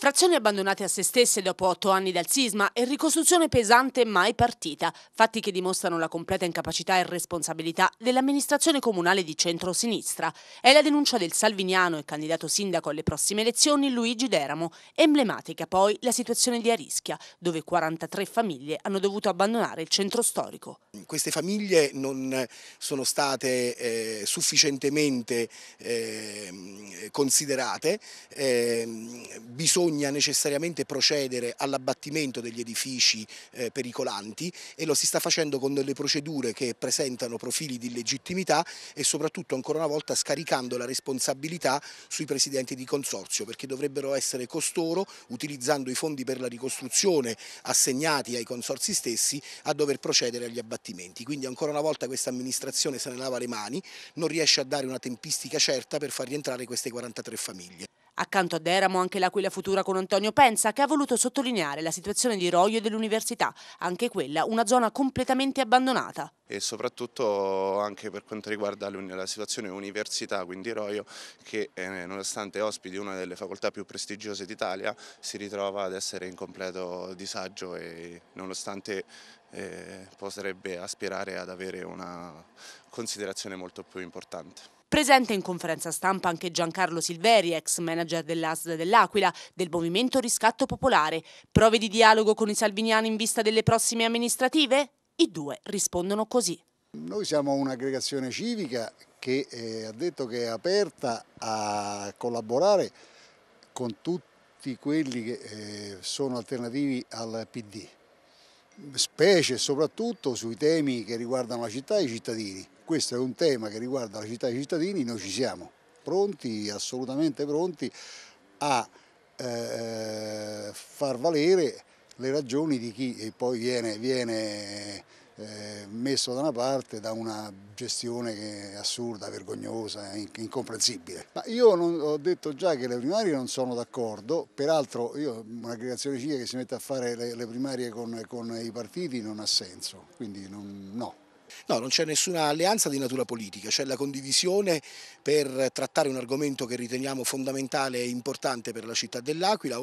Frazioni abbandonate a se stesse dopo otto anni dal sisma e ricostruzione pesante mai partita, fatti che dimostrano la completa incapacità e responsabilità dell'amministrazione comunale di centro-sinistra. È la denuncia del salviniano e candidato sindaco alle prossime elezioni Luigi Deramo, emblematica poi la situazione di Arischia, dove 43 famiglie hanno dovuto abbandonare il centro storico. Queste famiglie non sono state eh, sufficientemente eh, considerate, eh, bisogna bisogna necessariamente procedere all'abbattimento degli edifici eh, pericolanti e lo si sta facendo con delle procedure che presentano profili di illegittimità e soprattutto ancora una volta scaricando la responsabilità sui presidenti di consorzio perché dovrebbero essere costoro utilizzando i fondi per la ricostruzione assegnati ai consorsi stessi a dover procedere agli abbattimenti. Quindi ancora una volta questa amministrazione se ne lava le mani, non riesce a dare una tempistica certa per far rientrare queste 43 famiglie. Accanto ad Eramo anche l'Aquila Futura con Antonio Pensa che ha voluto sottolineare la situazione di Roglio e dell'università, anche quella una zona completamente abbandonata e soprattutto anche per quanto riguarda la situazione università, quindi Roio, che eh, nonostante ospiti una delle facoltà più prestigiose d'Italia, si ritrova ad essere in completo disagio e nonostante eh, potrebbe aspirare ad avere una considerazione molto più importante. Presente in conferenza stampa anche Giancarlo Silveri, ex manager dell'ASD dell'Aquila, del movimento Riscatto Popolare. Prove di dialogo con i salviniani in vista delle prossime amministrative? I due rispondono così. Noi siamo un'aggregazione civica che eh, ha detto che è aperta a collaborare con tutti quelli che eh, sono alternativi al PD, specie e soprattutto sui temi che riguardano la città e i cittadini. Questo è un tema che riguarda la città e i cittadini, noi ci siamo pronti, assolutamente pronti a eh, far valere le ragioni di chi poi viene, viene eh, messo da una parte da una gestione assurda, vergognosa, eh, incomprensibile. Ma io non, ho detto già che le primarie non sono d'accordo, peraltro io un'aggregazione civica che si mette a fare le, le primarie con, con, i partiti non ha senso, quindi non, no. No, non c'è nessuna alleanza di natura politica, c'è la condivisione per trattare un argomento che riteniamo fondamentale e importante per la città dell'Aquila.